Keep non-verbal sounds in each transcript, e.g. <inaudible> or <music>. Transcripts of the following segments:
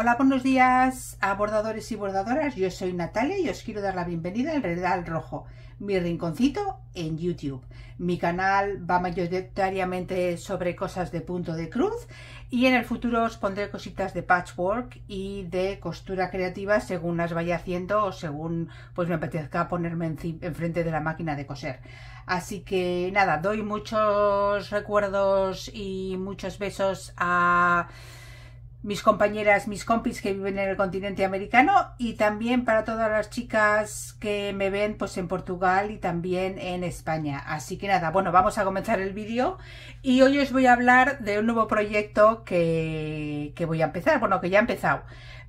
Hola, buenos días a bordadores y bordadoras. Yo soy Natalia y os quiero dar la bienvenida al Redal Rojo, mi rinconcito en YouTube. Mi canal va mayoritariamente sobre cosas de punto de cruz y en el futuro os pondré cositas de patchwork y de costura creativa según las vaya haciendo o según pues me apetezca ponerme enfrente de la máquina de coser. Así que nada, doy muchos recuerdos y muchos besos a mis compañeras, mis compis que viven en el continente americano y también para todas las chicas que me ven pues en Portugal y también en España. Así que nada, bueno, vamos a comenzar el vídeo y hoy os voy a hablar de un nuevo proyecto que, voy a empezar, bueno, que ya he empezado.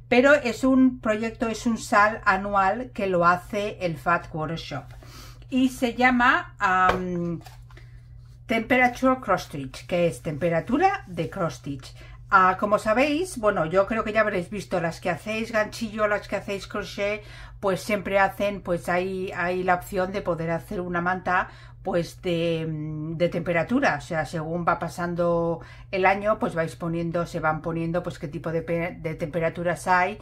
Pero es un proyecto, es un sal anual que lo hace el Fat Workshop y se llama Temperature Cross Stitch, que es temperatura de cross stitch. Ah, como sabéis, bueno, yo creo que ya habréis visto las que hacéis ganchillo, las que hacéis crochet, pues siempre hacen, pues hay, hay la opción de poder hacer una manta pues de, mm, de, temperatura, o sea, según va pasando el año, pues vais poniendo, se van poniendo, pues qué tipo de, de temperaturas hay,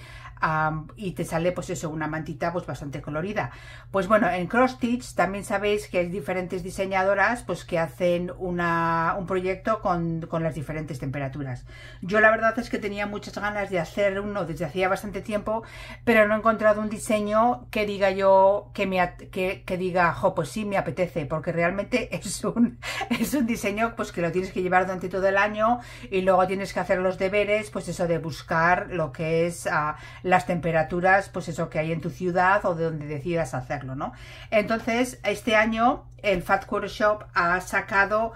y te sale pues eso, una mantita pues bastante colorida. Pues bueno, en Cross Stitch también sabéis que hay diferentes diseñadoras pues que hacen un proyecto con, las diferentes temperaturas. Yo la verdad es que tenía muchas ganas de hacer uno desde hacía bastante tiempo, pero no he encontrado un diseño que diga yo, que, me, diga, jo, pues sí, me apetece, porque realmente <laughs> es un, es un diseño pues que lo tienes que llevar durante todo el año y luego tienes que hacer los deberes, pues eso de buscar lo que es ah, las temperaturas, pues eso que hay en tu ciudad o de donde decidas hacerlo, ¿no? Entonces, este año el Fat Quarter Shop ha sacado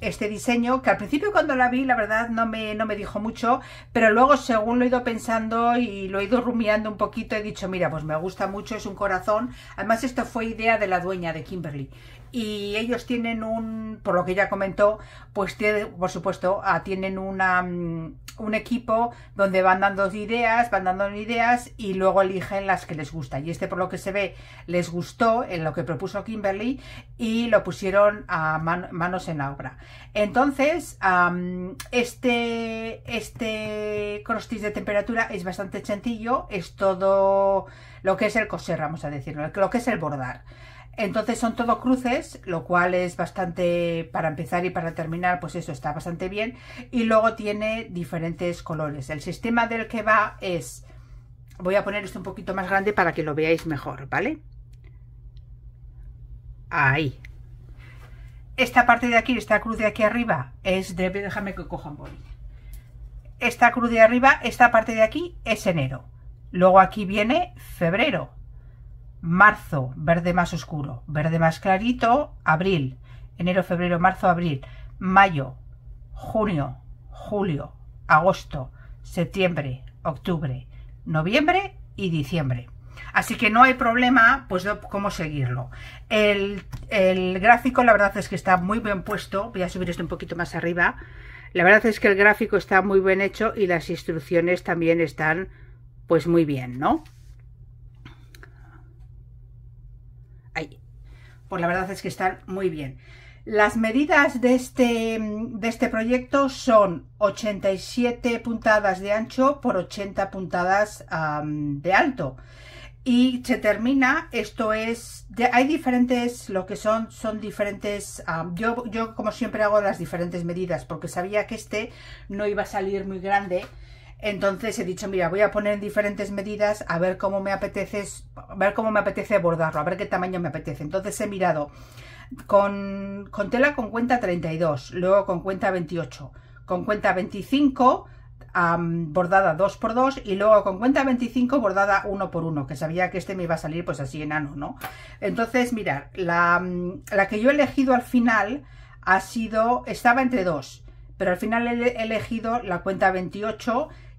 este diseño que al principio cuando la vi, la verdad, no me, no me dijo mucho, pero luego según lo he ido pensando y lo he ido rumiando un poquito, he dicho, mira, pues me gusta mucho, es un corazón. Además, esto fue idea de la dueña de Kimberly y ellos tienen un, por lo que ya comentó, pues por supuesto, ah, tienen una, mm, un equipo donde van dando ideas, van dando ideas y luego eligen las que les gusta. Y este, por lo que se ve, les gustó en lo que propuso Kimberly y lo pusieron a manos en la obra. Entonces, este, este crostis de temperatura es bastante sencillo, es todo lo que es el coser, vamos a decirlo, lo que es el bordar. Entonces son todos cruces, lo cual es bastante, para empezar y para terminar, pues eso está bastante bien. Y luego tiene diferentes colores. El sistema del que va es, voy a poner esto un poquito más grande para que lo veáis mejor, ¿vale? Ahí. Esta parte de aquí, esta cruz de aquí arriba, es de, déjame que cojo un boli Esta cruz de arriba, esta parte de aquí es enero. Luego aquí viene febrero, marzo, verde más oscuro, verde más clarito, abril, enero, febrero, marzo, abril, mayo, junio, julio, agosto, septiembre, octubre, noviembre y diciembre. Así que no hay problema, pues, cómo seguirlo. El, el, gráfico, la verdad es que está muy bien puesto. Voy a subir esto un poquito más arriba. La verdad es que el gráfico está muy bien hecho y las instrucciones también están, pues, muy bien, ¿no? pues la verdad es que están muy bien. Las medidas de este, de este proyecto son 87 puntadas de ancho por 80 puntadas de alto. Y se termina, esto es, hay diferentes, lo que son, son diferentes, yo, yo como siempre hago las diferentes medidas porque sabía que este no iba a salir muy grande entonces he dicho, mira, voy a poner en diferentes medidas a ver cómo me apetece, a ver cómo me apetece bordarlo, a ver qué tamaño me apetece. Entonces he mirado con, tela con cuenta 32, luego con cuenta 28, con cuenta 25 bordada 2x2 y luego con cuenta 25 bordada 1x1, que sabía que este me iba a salir pues así enano, ¿no? Entonces, mira, la, la que yo he elegido al final ha sido, estaba entre dos, pero al final he elegido la cuenta 28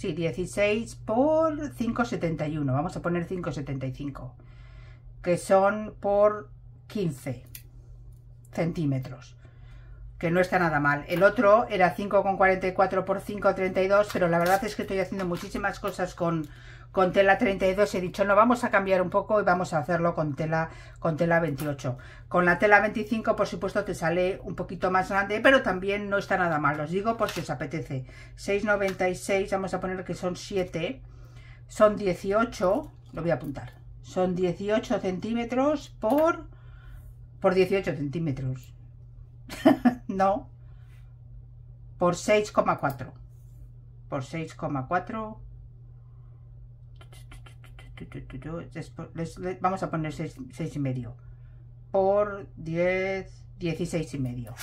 Sí, 16 por 5,71. Vamos a poner 5,75. Que son por 15 centímetros. Que no está nada mal. El otro era 5,44 por 5,32. Pero la verdad es que estoy haciendo muchísimas cosas con, con tela 32 he dicho, no, vamos a cambiar un poco y vamos a hacerlo con tela, con tela 28. Con la tela 25, por supuesto, te sale un poquito más grande, pero también no está nada mal, os digo por si os apetece. 6,96, vamos a poner que son 7, son 18, lo voy a apuntar, son 18 centímetros por, por 18 centímetros. <laughs> no, por 6,4. Por 6,4 vamos a poner 6,5 y medio por 10, 16 y medio.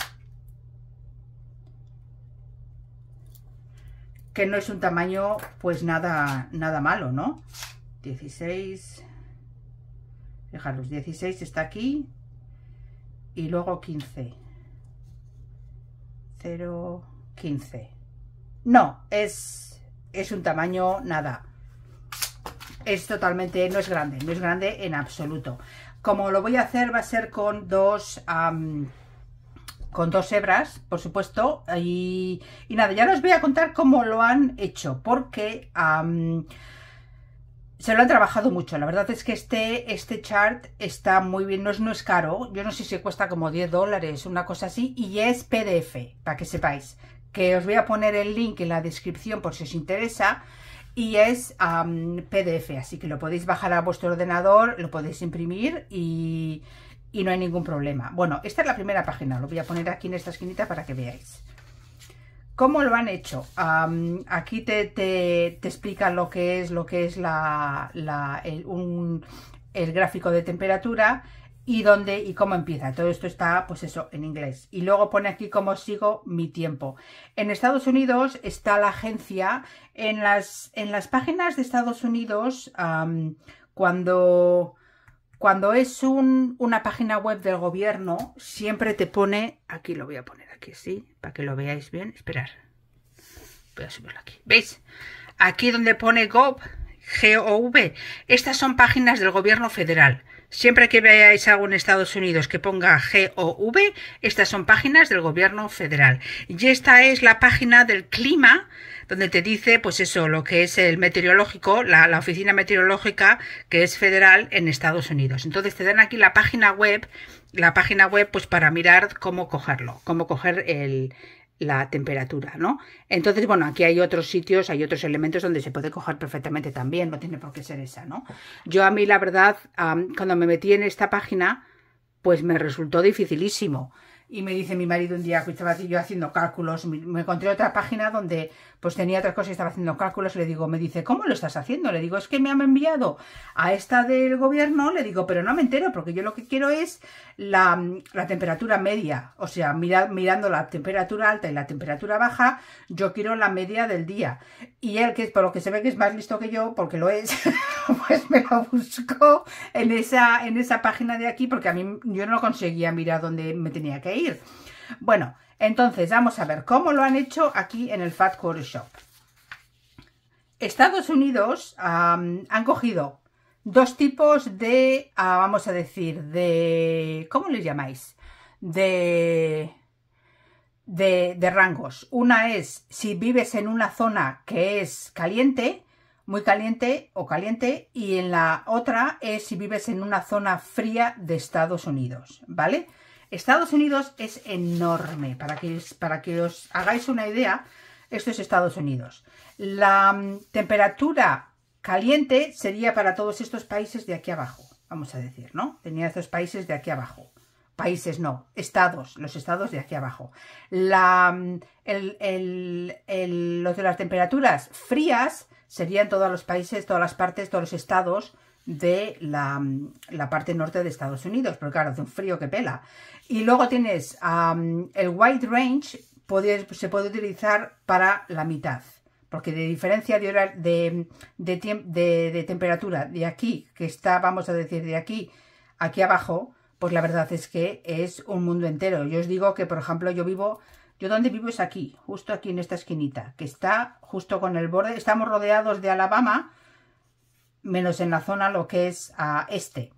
Que no es un tamaño pues nada, nada malo, ¿no? 16, fijaros, 16 está aquí y luego 15. 0, 15. No, es, es un tamaño nada, es totalmente, no es grande, no es grande en absoluto. Como lo voy a hacer va a ser con dos... con dos hebras, por supuesto, y, y, nada, ya os voy a contar cómo lo han hecho, porque se lo han trabajado mucho, la verdad es que este, este chart está muy bien, no es, no es caro, yo no sé si cuesta como 10 dólares, una cosa así, y es PDF, para que sepáis, que os voy a poner el link en la descripción por si os interesa, y es PDF, así que lo podéis bajar a vuestro ordenador, lo podéis imprimir y, no hay ningún problema. Bueno, esta es la primera página, lo voy a poner aquí en esta esquinita para que veáis. ¿Cómo lo han hecho? aquí te, te, explican lo que es, lo que es la, el gráfico de temperatura, y dónde y cómo empieza. Todo esto está, pues eso, en inglés. Y luego pone aquí cómo sigo mi tiempo. En Estados Unidos está la agencia. En las, en las páginas de Estados Unidos, cuando, cuando es un, una página web del gobierno, siempre te pone, aquí lo voy a poner aquí, sí, para que lo veáis bien. Esperar. Voy a subirlo aquí. ¿Veis? Aquí donde pone GOV, g Estas son páginas del gobierno federal. Siempre que veáis algo en Estados Unidos que ponga G o V, estas son páginas del gobierno federal. Y esta es la página del clima, donde te dice, pues eso, lo que es el meteorológico, la, la oficina meteorológica que es federal en Estados Unidos. Entonces te dan aquí la página web, la página web, pues para mirar cómo cogerlo, cómo coger el, la temperatura, ¿no? Entonces, bueno, aquí hay otros sitios, hay otros elementos donde se puede coger perfectamente también, no tiene por qué ser esa, ¿no? Yo a mí, la verdad, cuando me metí en esta página, pues me resultó dificilísimo. Y me dice mi marido un día que estaba yo haciendo cálculos, me encontré otra página donde pues tenía otras cosas y estaba haciendo cálculos, le digo, me dice, ¿cómo lo estás haciendo? Le digo, es que me han enviado a esta del gobierno, le digo, pero no me entero, porque yo lo que quiero es la, temperatura media, o sea, mirando la temperatura alta y la temperatura baja, yo quiero la media del día. Y él, que por lo que se ve que es más listo que yo, porque lo es, <laughs> pues me lo buscó en esa, en esa página de aquí, porque a mí yo no conseguía mirar dónde me tenía que ir. Bueno, entonces, vamos a ver cómo lo han hecho aquí en el Fat Quarter Shop. Estados Unidos han cogido dos tipos de, ah, vamos a decir, de, ¿cómo les llamáis? De, de, de rangos. Una es si vives en una zona que es caliente, muy caliente o caliente y en la otra es si vives en una zona fría de Estados Unidos, ¿vale? Estados Unidos es enorme, para que, para que os hagáis una idea, esto es Estados Unidos. La mm, temperatura caliente sería para todos estos países de aquí abajo, vamos a decir, ¿no? Tenía estos países de aquí abajo. Países no, estados, los estados de aquí abajo. La, mm, los de las temperaturas frías serían todos los países, todas las partes, todos los estados de mm, la, parte norte de Estados Unidos, porque claro, hace un frío que pela. Y luego tienes el White Range, se puede utilizar para la mitad, porque de diferencia de, hora, de, de, de, de, temperatura de aquí, que está, vamos a decir, de aquí, aquí abajo, pues la verdad es que es un mundo entero. Yo os digo que, por ejemplo, yo vivo, yo donde vivo es aquí, justo aquí en esta esquinita, que está justo con el borde, estamos rodeados de Alabama, menos en la zona lo que es a este.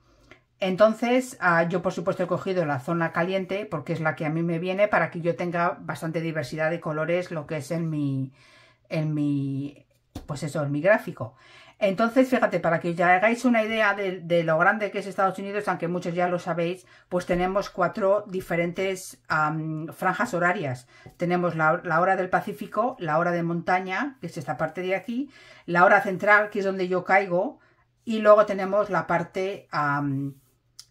Entonces, ah, yo por supuesto he cogido la zona caliente porque es la que a mí me viene para que yo tenga bastante diversidad de colores lo que es en mi, en mi, pues eso es mi gráfico. Entonces, fíjate, para que ya hagáis una idea de, lo grande que es Estados Unidos, aunque muchos ya lo sabéis, pues tenemos cuatro diferentes franjas horarias. Tenemos la, hora del Pacífico, la hora de montaña, que es esta parte de aquí, la hora central, que es donde yo caigo, y luego tenemos la parte,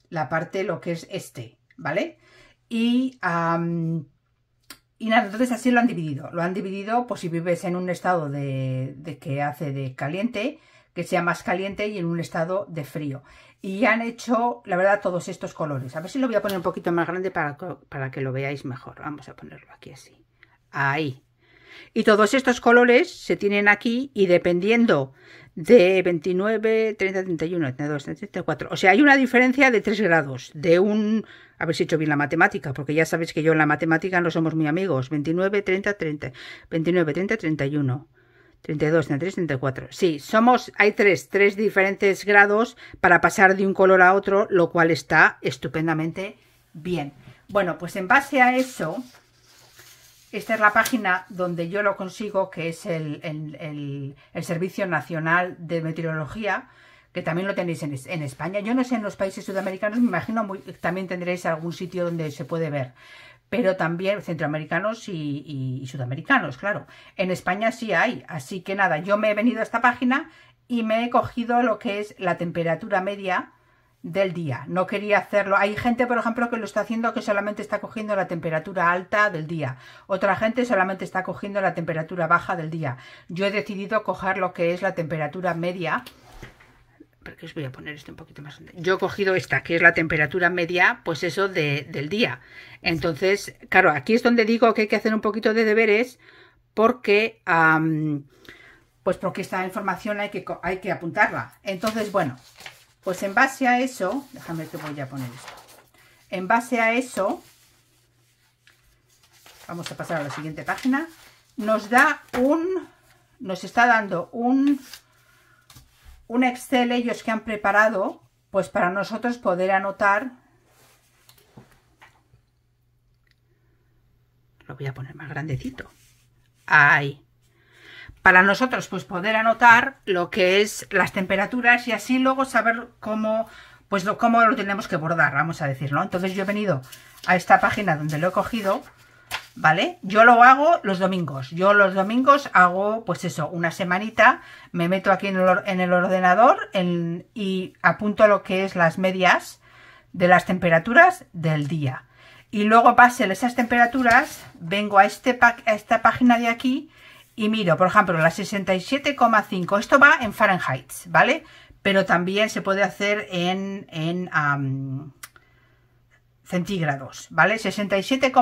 la parte lo que es este, ¿vale? Y y nada, entonces así lo han dividido. Lo han dividido por si vives en un estado de, que hace de caliente, que sea más caliente y en un estado de frío. Y han hecho, la verdad, todos estos colores. A ver si lo voy a poner un poquito más grande para, para que lo veáis mejor. Vamos a ponerlo aquí así. Ahí. Y todos estos colores se tienen aquí y dependiendo de 29, 30, 31, 32, 34. O sea, hay una diferencia de 3 grados, de un... Habéis hecho bien la matemática, porque ya sabéis que yo en la matemática no somos muy amigos. 29, 30, 30, 29, 30, 31. 32, 33, 34. Sí, somos, hay tres, tres diferentes grados para pasar de un color a otro, lo cual está estupendamente bien. Bueno, pues en base a eso, esta es la página donde yo lo consigo, que es el, Servicio Nacional de Meteorología, que también lo tenéis en, España. Yo no sé, en los países sudamericanos, me imagino, también tendréis algún sitio donde se puede ver, pero también centroamericanos y, sudamericanos, claro. En España sí hay, así que nada, yo me he venido a esta página y me he cogido lo que es la temperatura media del día. No quería hacerlo. Hay gente, por ejemplo, que lo está haciendo que solamente está cogiendo la temperatura alta del día. Otra gente solamente está cogiendo la temperatura baja del día. Yo he decidido coger lo que es la temperatura media. os voy a poner un poquito más. Yo he cogido esta, que es la temperatura media, pues eso del día. Entonces, claro, aquí es donde digo que hay que hacer un poquito de deberes porque... pues porque esta información hay que, hay que apuntarla. Entonces, bueno, pues en base a eso, déjame que voy a poner esto. En base a eso, vamos a pasar a la siguiente página, nos da un, nos está dando un, un Excel ellos que han preparado, pues para nosotros poder anotar. Lo voy a poner más grandecito. Ahí para nosotros pues poder anotar lo que es las temperaturas y así luego saber cómo pues lo, cómo lo tenemos que bordar, vamos a decirlo. Entonces yo he venido a esta página donde lo he cogido, ¿vale? Yo lo hago los domingos. Yo los domingos hago, pues eso, una semanita, me meto aquí en el, ordenador en, y apunto lo que es las medias de las temperaturas del día. Y luego pasen esas temperaturas, vengo a, este, a esta página de aquí y miro, por ejemplo, la 67,5. Esto va en Fahrenheit, ¿vale? Pero también se puede hacer en, centígrados, ¿vale? 67,5.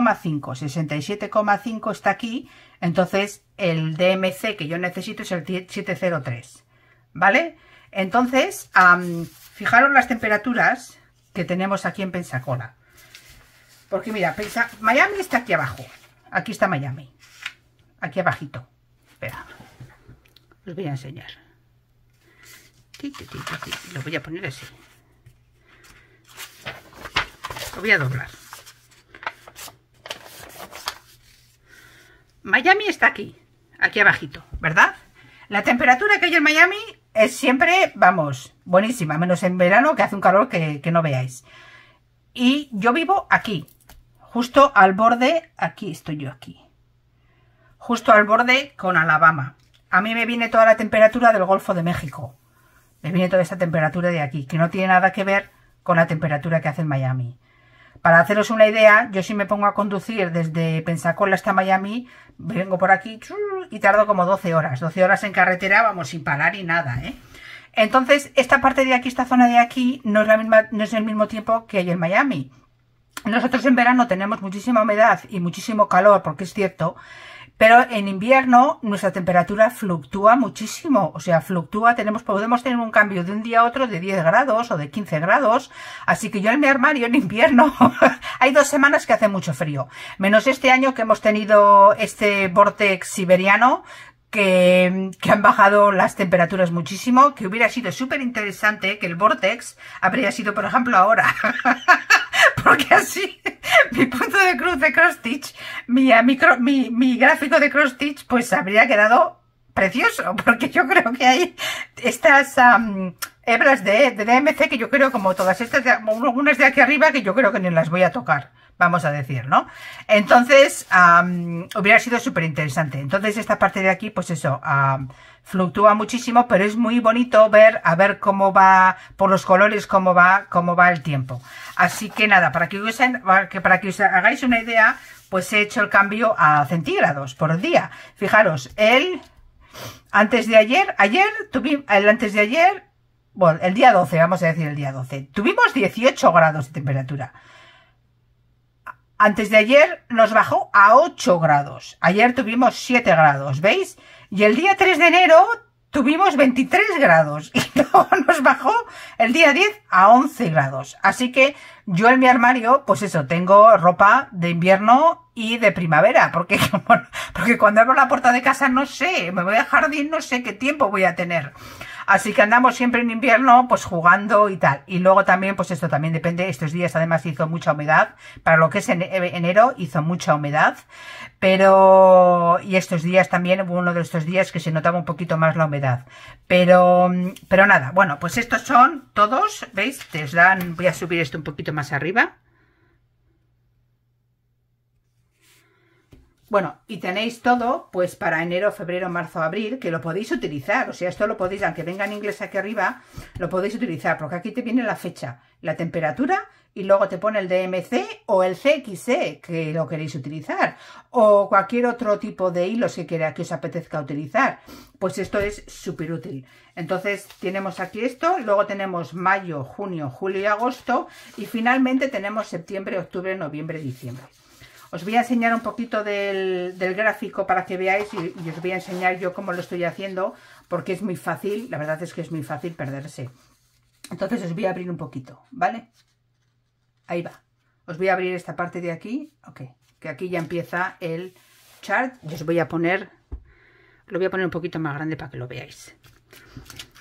67,5 está aquí. Entonces, el DMC que yo necesito es el 703, ¿vale? Entonces, fijaros las temperaturas que tenemos aquí en Pensacola. Porque mira, Miami está aquí abajo. Aquí está Miami. Aquí abajito. Espera. Os voy a enseñar. Lo voy a poner así. Lo voy a doblar. Miami está aquí. Aquí abajito, ¿verdad? La temperatura que hay en Miami es siempre, vamos, buenísima. Menos en verano que hace un calor que, que no veáis. Y yo vivo aquí. Justo al borde, aquí estoy yo aquí justo al borde con Alabama. A mí me viene toda la temperatura del Golfo de México. Me viene toda esta temperatura de aquí, que no tiene nada que ver con la temperatura que hace en Miami. Para haceros una idea, yo si me pongo a conducir desde Pensacola hasta Miami, vengo por aquí y tardo como 12 horas. 12 horas en carretera, vamos, sin parar y nada, ¿eh? Entonces, esta parte de aquí, esta zona de aquí, no es, la misma, no es el mismo tiempo que hay en Miami. Nosotros en verano tenemos muchísima humedad y muchísimo calor, porque es cierto, pero en invierno nuestra temperatura fluctúa muchísimo, o sea, fluctúa, tenemos, podemos tener un cambio de un día a otro de 10 grados o de 15 grados, así que yo en mi armario en invierno <laughs> hay dos semanas que hace mucho frío, menos este año que hemos tenido este vortex siberiano que, han bajado las temperaturas muchísimo, que hubiera sido súper interesante que el vortex habría sido, por ejemplo, ahora. <laughs> Porque así, mi punto de cruz de cross-stitch, mi, mi gráfico de cross-stitch, pues habría quedado precioso, <laughs> porque yo creo que hay estas hebras de, de DMC que yo creo como todas estas, algunas de aquí arriba que yo creo que ni las voy a tocar vamos a decir, ¿no? Entonces, hubiera sido súper interesante. Entonces, esta parte de aquí, pues eso, fluctúa muchísimo, pero es muy bonito ver, a ver cómo va, por los colores, cómo va, cómo va el tiempo. Así que nada, para que, usen, que, para que os hagáis una idea, pues he hecho el cambio a centígrados por día. Fijaros, el antes de ayer, ayer, tuvimos, el antes de ayer, bueno, el día 12, vamos a decir el día 12, tuvimos 18 grados de temperatura. Antes de ayer nos bajó a 8 grados. Ayer tuvimos 7 grados, ¿veis? Y el día 3 de enero tuvimos 23 grados <laughs> y luego nos bajó el día 10 a 11 grados. Así que yo en mi armario, pues eso, tengo ropa de invierno y de primavera, porque, <laughs> porque cuando abro la puerta de casa no sé, me voy al jardín, no sé qué tiempo voy a tener. Así que andamos siempre en invierno, pues jugando y tal. Y luego también, pues esto también depende, estos días además hizo mucha humedad, para lo que es eh, enero hizo mucha humedad, pero, y estos días también, hubo uno de estos días que se notaba un poquito más la humedad. Pero, mm, pero nada, bueno, pues estos son todos, ¿veis? Te dan, voy a subir esto un poquito más arriba. Bueno, y tenéis todo, pues para enero, febrero, marzo, abril, que lo podéis utilizar. O sea, esto lo podéis, aunque venga en inglés aquí arriba, lo podéis utilizar, porque aquí te viene la fecha, la temperatura, y luego te pone el DMC o el CXE, que lo queréis utilizar, o cualquier otro tipo de hilos que, quiera, que os apetezca utilizar. Pues esto es súper útil. Entonces, tenemos aquí esto, luego tenemos mayo, junio, julio y agosto, y finalmente tenemos septiembre, octubre, noviembre, diciembre. Os voy a enseñar un poquito del, gráfico para que veáis y, os voy a enseñar yo cómo lo estoy haciendo porque es muy fácil, la verdad es que es muy fácil perderse. Entonces os voy a abrir un poquito, ¿vale? Ahí va. Os voy a abrir esta parte de aquí, ok, que aquí ya empieza el chart. Y os voy a poner, lo voy a poner un poquito más grande para que lo veáis.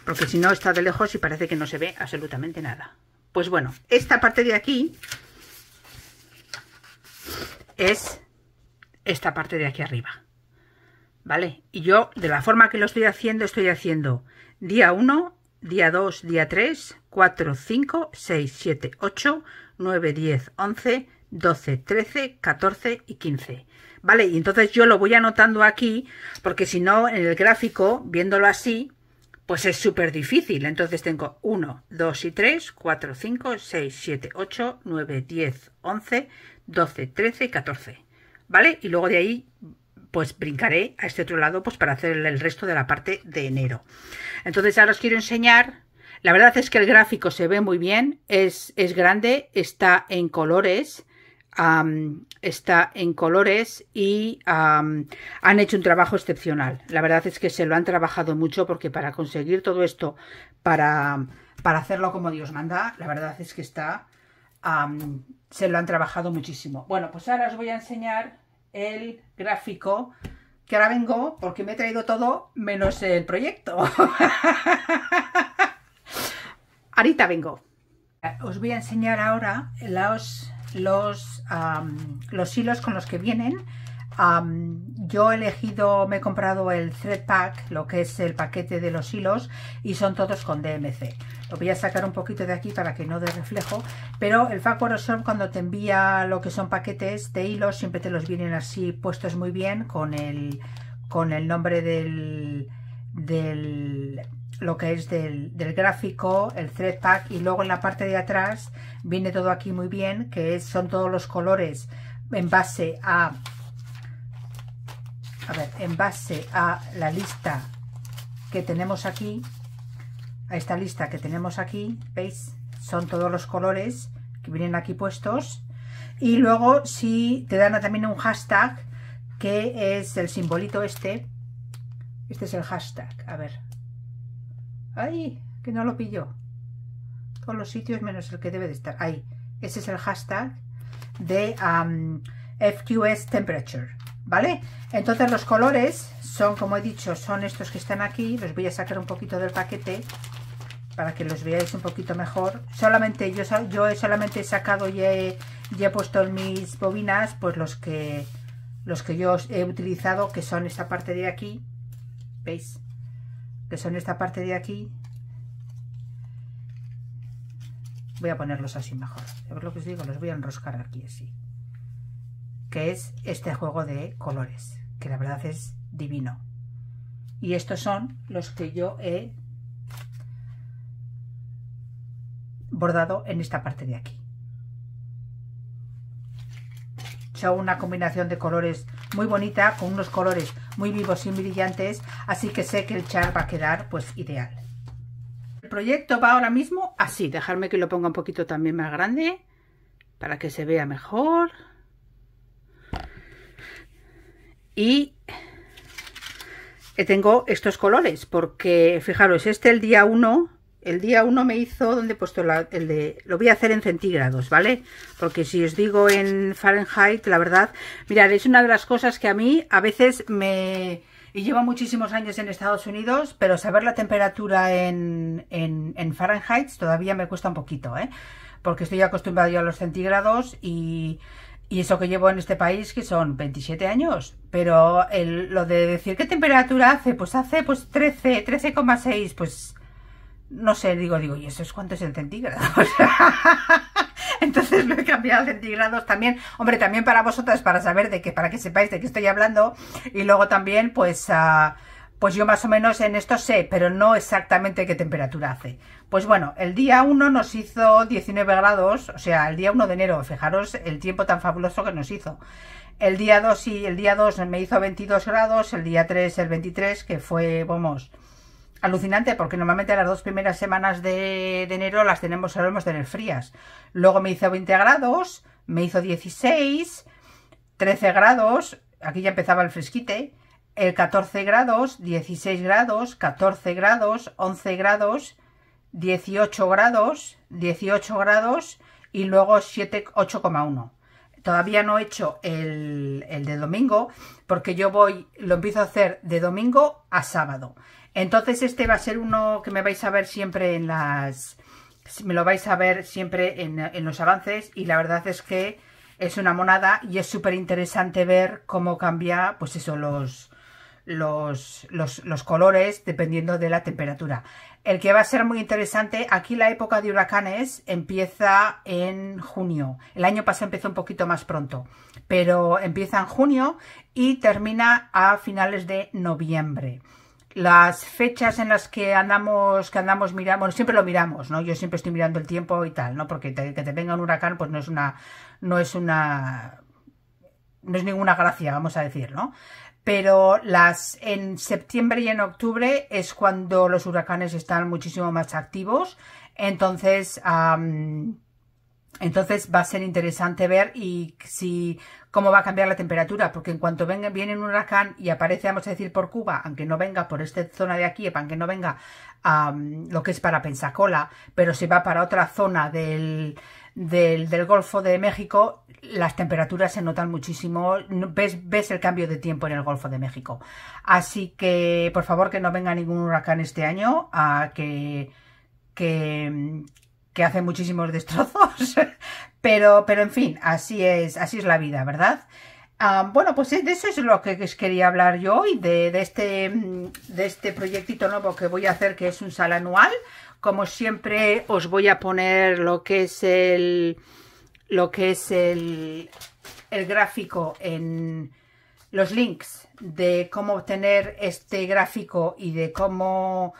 Porque si no está de lejos y parece que no se ve absolutamente nada. Pues bueno, esta parte de aquí es esta parte de aquí arriba. ¿Vale? Y yo, de la forma que lo estoy haciendo, estoy haciendo día 1, día 2, día 3, 4, 5, 6, 7, 8, 9, 10, 11, 12, 13, 14 y 15. ¿Vale? Y entonces yo lo voy anotando aquí, porque si no, en el gráfico, viéndolo así, pues es súper difícil. Entonces tengo 1, 2 y 3, 4, 5, 6, 7, 8, 9, 10, 11, 12, 13 y 14. ¿Vale? Y luego de ahí pues brincaré a este otro lado pues para hacer el resto de la parte de enero. Entonces ahora os quiero enseñar, la verdad es que el gráfico se ve muy bien, es, es grande, está en colores, está en colores y han hecho un trabajo excepcional. La verdad es que se lo han trabajado mucho porque para conseguir todo esto, para, para hacerlo como Dios manda, la verdad es que está se lo han trabajado muchísimo. Bueno, pues ahora os voy a enseñar el gráfico que ahora vengo porque me he traído todo menos el proyecto. <laughs> Ahorita vengo. Os voy a enseñar ahora los, los, los hilos con los que vienen yo he elegido, me he comprado el thread pack, lo que es el paquete de los hilos y son todos con DMC. Lo voy a sacar un poquito de aquí para que no dé reflejo, pero el Factor cuando te envía lo que son paquetes de hilos siempre te los vienen así puestos muy bien con el, con el nombre del, lo que es del, gráfico, el thread pack y luego en la parte de atrás viene todo aquí muy bien que son todos los colores en base a a ver, en base a la lista que tenemos aquí, a esta lista que tenemos aquí, ¿veis? Son todos los colores que vienen aquí puestos. Y luego si te dan también un hashtag, que es el simbolito este. Este es el hashtag, a ver. ¡Ay! Que no lo pillo. Todos los sitios menos el que debe de estar. Ahí. Ese es el hashtag de FQS Temperature. ¿vale? Entonces los colores son, como he dicho, son estos que están aquí. Los voy a sacar un poquito del paquete para que los veáis un poquito mejor. Solamente yo, yo he solamente sacado y he, puesto en mis bobinas pues los que los que yo he utilizado, que son esta parte de aquí. ¿Veis? Que son esta parte de aquí. Voy a ponerlos así mejor. A ver lo que os digo, los voy a enroscar aquí así que es este juego de colores, que la verdad es divino. Y estos son los que yo he bordado en esta parte de aquí. Son una combinación de colores muy bonita, con unos colores muy vivos y brillantes, así que sé que el char va a quedar pues ideal. El proyecto va ahora mismo así, dejarme que lo ponga un poquito también más grande para que se vea mejor y tengo estos colores porque fijaros este el día 1 el día 1 me hizo donde he puesto el de lo voy a hacer en centígrados vale porque si os digo en Fahrenheit la verdad mirad es una de las cosas que a mí a veces me y llevo muchísimos años en Estados Unidos pero saber la temperatura en, en, Fahrenheit todavía me cuesta un poquito ¿eh? porque estoy acostumbrado yo a los centígrados y y eso que llevo en este país, que son 27 años, pero lo de decir qué temperatura hace, pues hace pues 13, 13,6, pues no sé, digo, digo, ¿y eso es cuánto es en centígrados? <laughs> Entonces me he cambiado a centígrados también, hombre, también para vosotras, para saber de qué, para que sepáis de qué estoy hablando, y luego también, pues, ah, pues yo más o menos en esto sé, pero no exactamente qué temperatura hace. Pues bueno, el día 1 nos hizo 19 grados, o sea, el día 1 de enero, fijaros el tiempo tan fabuloso que nos hizo. El día 2 y el día 2 me hizo 22 grados, el día 3 el 23, que fue, vamos, alucinante porque normalmente las dos primeras semanas de, de, enero las tenemos, solemos tener frías. Luego me hizo 20 grados, me hizo 16, 13 grados, aquí ya empezaba el fresquite, el 14 grados, 16 grados, 14 grados, 11 grados, 18 grados, 18 grados y luego 78,1 8,1. Todavía no he hecho el, de domingo porque yo voy, lo empiezo a hacer de domingo a sábado. Entonces este va a ser uno que me vais a ver siempre en las... Me lo vais a ver siempre en, los avances y la verdad es que es una monada y es súper interesante ver cómo cambia, pues eso, los, los, los, los colores dependiendo de la temperatura. El que va a ser muy interesante, aquí la época de huracanes empieza en junio. El año pasado empezó un poquito más pronto, pero empieza en junio y termina a finales de noviembre. Las fechas en las que andamos, que andamos mirando, bueno, siempre lo miramos, ¿no? Yo siempre estoy mirando el tiempo y tal, ¿no? Porque que te venga un huracán, pues no es una, no es una no es ninguna gracia, vamos a decir, ¿no? Pero las en septiembre y en octubre es cuando los huracanes están muchísimo más activos. Entonces, entonces va a ser interesante ver y si cómo va a cambiar la temperatura, porque en cuanto venga, viene un huracán y aparece, vamos a decir, por Cuba, aunque no venga por esta zona de aquí, aunque no venga lo que es para Pensacola, pero si va para otra zona del, del, Golfo de México, las temperaturas se notan muchísimo, ves, ves, el cambio de tiempo en el Golfo de México. Así que, por favor, que no venga ningún huracán este año, a que, que, que hace muchísimos destrozos. <laughs> pero, en fin, así es, así es la vida, ¿verdad? Ah, bueno, pues de eso es lo que quería hablar yo hoy, de, de, este, de este proyectito nuevo que voy a hacer, que es un sal anual como siempre os voy a poner lo que es el lo que es el, gráfico en los links de cómo obtener este gráfico y de cómo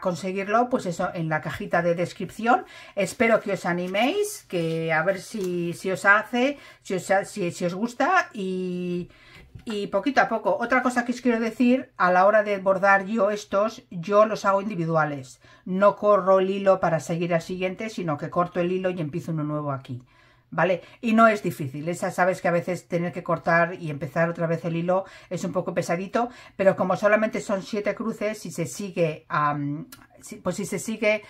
conseguirlo, pues eso, en la cajita de descripción. Espero que os animéis, que a ver si, si os hace, si os, si os gusta y y poquito a poco. Otra cosa que os quiero decir, a la hora de bordar yo estos, yo los hago individuales. No corro el hilo para seguir al siguiente, sino que corto el hilo y empiezo uno nuevo aquí. ¿Vale? Y no es difícil, esa sabes que a veces tener que cortar y empezar otra vez el hilo es un poco pesadito, pero como solamente son siete cruces, si se sigue, pues si se sigue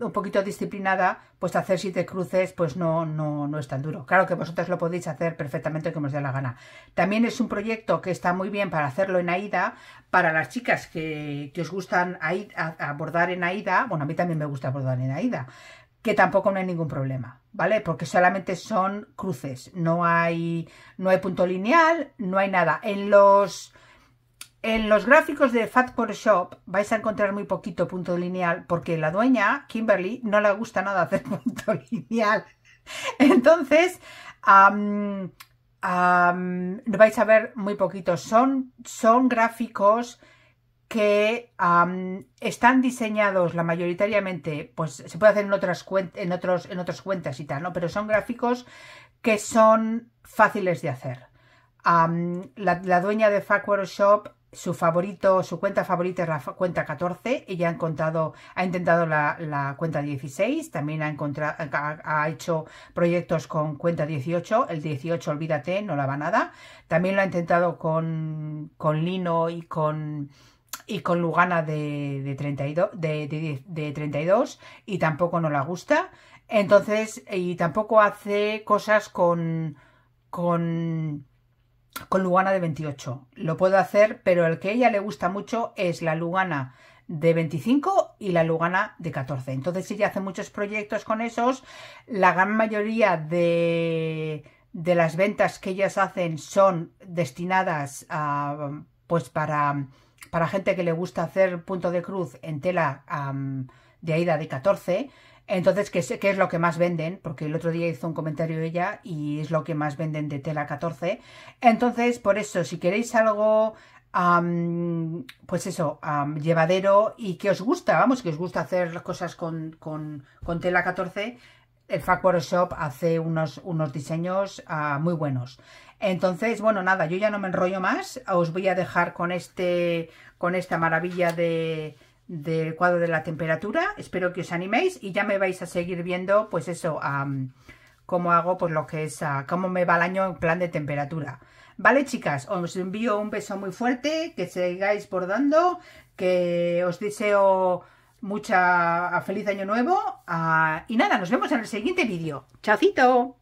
un poquito disciplinada, pues hacer siete cruces pues no, no, no es tan duro. Claro que vosotros lo podéis hacer perfectamente que os dé la gana. También es un proyecto que está muy bien para hacerlo en AIDA, para las chicas que, que os gustan abordar en AIDA, bueno, a mí también me gusta abordar en AIDA, que tampoco no hay ningún problema, ¿vale? Porque solamente son cruces, no hay, no hay punto lineal, no hay nada. En los en los gráficos de Fat Shop vais a encontrar muy poquito punto lineal porque la dueña, Kimberly, no le gusta nada hacer <laughs> punto lineal. Entonces, vais a ver muy poquito. Son, son gráficos que están diseñados la mayoritariamente, pues se puede hacer en otras, en, otros, en otras cuentas y tal, ¿no? Pero son gráficos que son fáciles de hacer. la, dueña de Fact Shop su favorito, su cuenta favorita es la cuenta 14, ella ha ha intentado la, cuenta 16, también ha, hecho proyectos con cuenta 18, el 18 olvídate, no la va nada, también lo ha intentado con, Lino y con y con Lugana de, 32, de 32 y tampoco no la gusta, entonces, y tampoco hace cosas con con con Lugana de 28. Lo puedo hacer, pero el que a ella le gusta mucho es la Lugana de 25 y la Lugana de 14. Entonces ella hace muchos proyectos con esos. La gran mayoría de, de las ventas que ellas hacen son destinadas a, pues para, para gente que le gusta hacer punto de cruz en tela de Aida de 14 entonces, ¿qué, ¿qué, es lo que más venden? Porque el otro día hizo un comentario ella y es lo que más venden de tela 14. Entonces, por eso, si queréis algo, pues eso, llevadero y que os gusta, vamos, que os gusta hacer las cosas con, tela 14, el Fact Shop hace unos, unos diseños ah, muy buenos. Entonces, bueno, nada, yo ya no me enrollo más. Os voy a dejar con, este, con esta maravilla de del cuadro de la temperatura. Espero que os animéis y ya me vais a seguir viendo, pues eso, cómo hago, pues lo que es, ah, cómo me va el año en plan de temperatura. Vale, chicas, os envío un beso muy fuerte, que sigáis bordando, que os deseo mucha feliz año nuevo ah, y nada, nos vemos en el siguiente vídeo. chacito